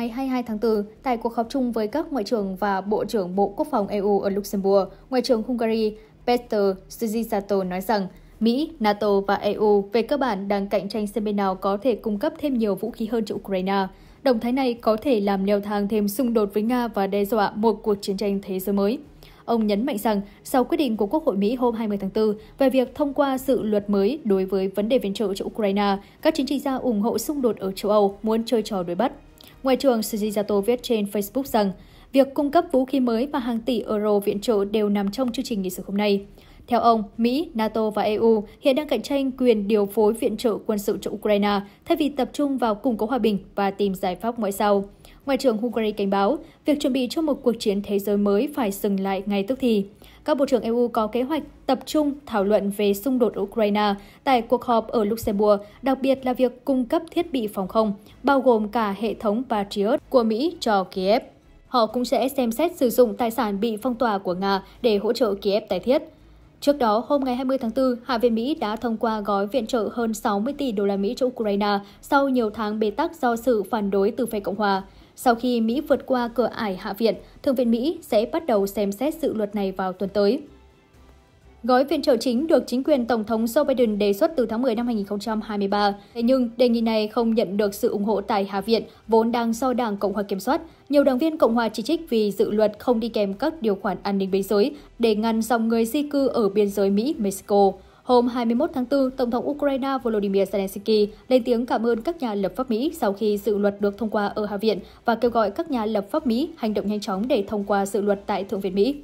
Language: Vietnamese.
ngày 22 tháng 4, tại cuộc họp chung với các ngoại trưởng và Bộ trưởng Bộ Quốc phòng EU ở Luxembourg, Ngoại trưởng Hungary Peter Szijjarto nói rằng Mỹ, NATO và EU về cơ bản đang cạnh tranh xem bên nào có thể cung cấp thêm nhiều vũ khí hơn cho Ukraine. Động thái này có thể làm leo thang thêm xung đột với Nga và đe dọa một cuộc chiến tranh thế giới mới. Ông nhấn mạnh rằng, sau quyết định của Quốc hội Mỹ hôm 20 tháng 4 về việc thông qua dự luật mới đối với vấn đề viện trợ cho Ukraine, các chính trị gia ủng hộ xung đột ở châu Âu muốn chơi trò đối bắt. Ngoại trưởng Sujizato viết trên Facebook rằng việc cung cấp vũ khí mới và hàng tỷ euro viện trợ đều nằm trong chương trình nghị sự hôm nay. Theo ông, Mỹ, NATO và EU hiện đang cạnh tranh quyền điều phối viện trợ quân sự cho Ukraine thay vì tập trung vào củng cố hòa bình và tìm giải pháp ngoại giao. Ngoại trưởng Hungary cảnh báo, việc chuẩn bị cho một cuộc chiến thế giới mới phải dừng lại ngay tức thì. Các bộ trưởng EU có kế hoạch tập trung thảo luận về xung đột Ukraine tại cuộc họp ở Luxembourg, đặc biệt là việc cung cấp thiết bị phòng không, bao gồm cả hệ thống Patriot của Mỹ cho Kiev. Họ cũng sẽ xem xét sử dụng tài sản bị phong tỏa của Nga để hỗ trợ Kiev tái thiết. Trước đó, hôm ngày 20 tháng 4, Hạ viện Mỹ đã thông qua gói viện trợ hơn 60 tỷ đô la Mỹ cho Ukraine sau nhiều tháng bế tắc do sự phản đối từ phe Cộng hòa. Sau khi Mỹ vượt qua cửa ải Hạ viện, Thượng viện Mỹ sẽ bắt đầu xem xét dự luật này vào tuần tới. Gói viện trợ chính được chính quyền Tổng thống Joe Biden đề xuất từ tháng 10 năm 2023. Thế nhưng, đề nghị này không nhận được sự ủng hộ tại Hạ viện, vốn đang do Đảng Cộng hòa kiểm soát. Nhiều đảng viên Cộng hòa chỉ trích vì dự luật không đi kèm các điều khoản an ninh biên giới để ngăn dòng người di cư ở biên giới Mỹ-Mexico. Hôm 21 tháng 4, Tổng thống Ukraine Volodymyr Zelensky lên tiếng cảm ơn các nhà lập pháp Mỹ sau khi dự luật được thông qua ở Hạ viện và kêu gọi các nhà lập pháp Mỹ hành động nhanh chóng để thông qua dự luật tại Thượng viện Mỹ.